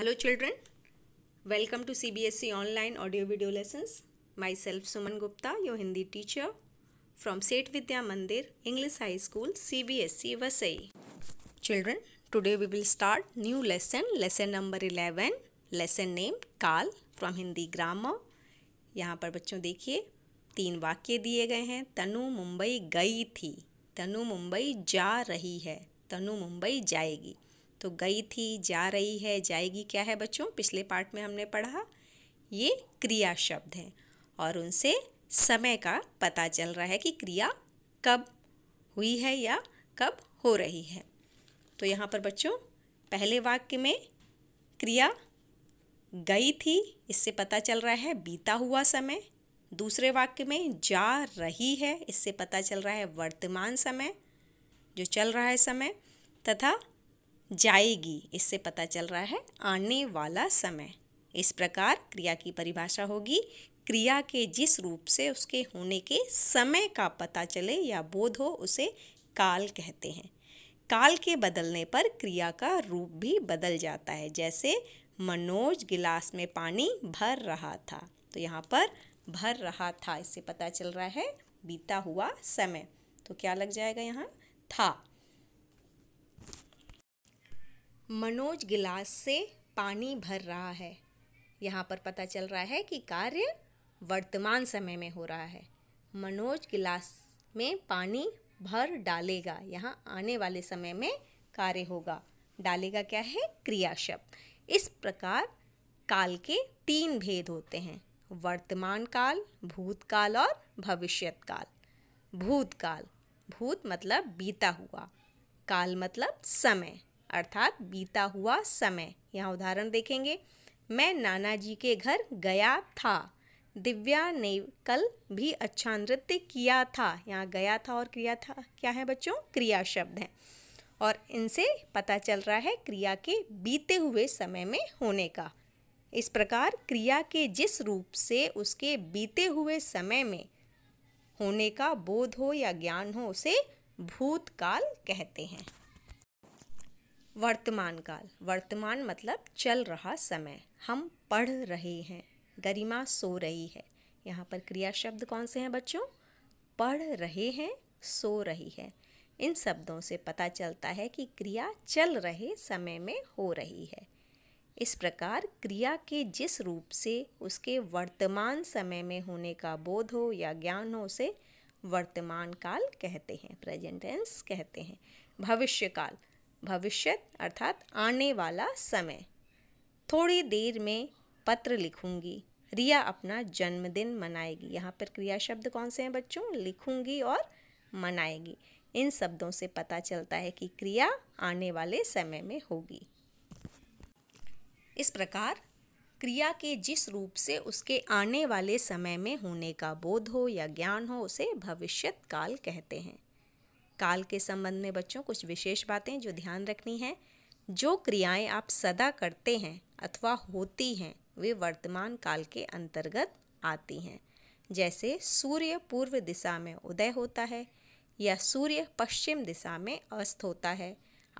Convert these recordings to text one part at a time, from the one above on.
hello children welcome to C B S E online audio video lessons myself Suman Gupta your Hindi teacher from Seth Vidya Mandir English high school C B S E Vasai children today we will start new lesson lesson number eleven lesson name काल from Hindi grammar यहाँ पर बच्चों देखिए तीन वाक्य दिए गए हैं तनु मुंबई गई थी तनु मुंबई जा रही है तनु मुंबई जाएगी तो गई थी जा रही है जाएगी क्या है बच्चों पिछले पार्ट में हमने पढ़ा ये क्रिया शब्द हैं और उनसे समय का पता चल रहा है कि क्रिया कब हुई है या कब हो रही है तो यहाँ पर बच्चों पहले वाक्य में क्रिया गई थी इससे पता चल रहा है बीता हुआ समय दूसरे वाक्य में जा रही है इससे पता चल रहा है वर्तमान समय जो चल रहा है समय तथा जाएगी इससे पता चल रहा है आने वाला समय इस प्रकार क्रिया की परिभाषा होगी क्रिया के जिस रूप से उसके होने के समय का पता चले या बोध हो उसे काल कहते हैं काल के बदलने पर क्रिया का रूप भी बदल जाता है जैसे मनोज गिलास में पानी भर रहा था तो यहाँ पर भर रहा था इससे पता चल रहा है बीता हुआ समय तो क्या लग जाएगा यहाँ था मनोज गिलास से पानी भर रहा है यहाँ पर पता चल रहा है कि कार्य वर्तमान समय में हो रहा है मनोज गिलास में पानी भर डालेगा यहाँ आने वाले समय में कार्य होगा डालेगा क्या है क्रिया शब्द इस प्रकार काल के तीन भेद होते हैं वर्तमान काल भूतकाल और काल भूतकाल भूत मतलब बीता हुआ काल मतलब समय अर्थात बीता हुआ समय यहाँ उदाहरण देखेंगे मैं नाना जी के घर गया था दिव्या ने कल भी अच्छा नृत्य किया था यहाँ गया था और क्रिया था क्या है बच्चों क्रिया शब्द हैं और इनसे पता चल रहा है क्रिया के बीते हुए समय में होने का इस प्रकार क्रिया के जिस रूप से उसके बीते हुए समय में होने का बोध हो या ज्ञान हो उसे भूतकाल कहते हैं वर्तमान काल वर्तमान मतलब चल रहा समय हम पढ़ रहे हैं गरिमा सो रही है यहाँ पर क्रिया शब्द कौन से हैं बच्चों पढ़ रहे हैं सो रही है इन शब्दों से पता चलता है कि क्रिया चल रहे समय में हो रही है इस प्रकार क्रिया के जिस रूप से उसके वर्तमान समय में होने का बोध हो या ज्ञान हो उसे वर्तमान काल कहते हैं प्रेजेंट टेंस कहते हैं भविष्य काल भविष्य अर्थात आने वाला समय थोड़ी देर में पत्र लिखूंगी रिया अपना जन्मदिन मनाएगी यहाँ पर क्रिया शब्द कौन से हैं बच्चों लिखूंगी और मनाएगी इन शब्दों से पता चलता है कि क्रिया आने वाले समय में होगी इस प्रकार क्रिया के जिस रूप से उसके आने वाले समय में होने का बोध हो या ज्ञान हो उसे भविष्यत काल कहते हैं काल के संबंध में बच्चों कुछ विशेष बातें जो ध्यान रखनी है जो क्रियाएं आप सदा करते हैं अथवा होती हैं वे वर्तमान काल के अंतर्गत आती हैं जैसे सूर्य पूर्व दिशा में उदय होता है या सूर्य पश्चिम दिशा में अस्त होता है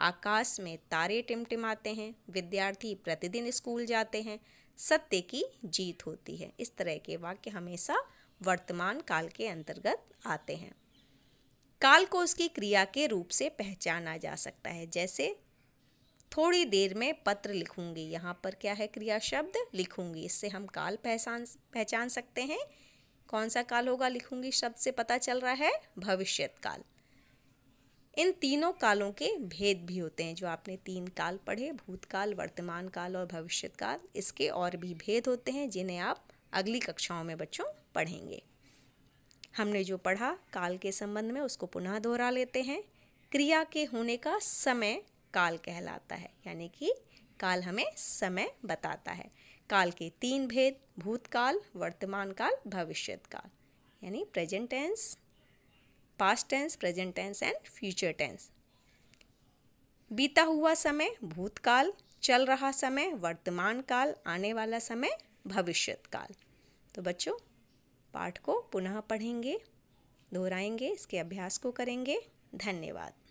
आकाश में तारे टिमटिमाते हैं विद्यार्थी प्रतिदिन स्कूल जाते हैं सत्य की जीत होती है इस तरह के वाक्य हमेशा वर्तमान काल के अंतर्गत आते हैं काल को उसकी क्रिया के रूप से पहचाना जा सकता है जैसे थोड़ी देर में पत्र लिखूंगी यहाँ पर क्या है क्रिया शब्द लिखूंगी इससे हम काल पहचान पहचान सकते हैं कौन सा काल होगा लिखूंगी शब्द से पता चल रहा है भविष्य काल इन तीनों कालों के भेद भी होते हैं जो आपने तीन काल पढ़े भूतकाल वर्तमान काल और भविष्य काल इसके और भी भेद होते हैं जिन्हें आप अगली कक्षाओं में बच्चों पढ़ेंगे हमने जो पढ़ा काल के संबंध में उसको पुनः दोहरा लेते हैं क्रिया के होने का समय काल कहलाता है यानी कि काल हमें समय बताता है काल के तीन भेद भूतकाल वर्तमान काल भविष्य काल यानी present tense past tense present tense and future tense बीता हुआ समय भूतकाल चल रहा समय वर्तमान काल आने वाला समय भविष्य काल तो बच्चों पाठ को पुनः पढ़ेंगे दोहराएंगे इसके अभ्यास को करेंगे धन्यवाद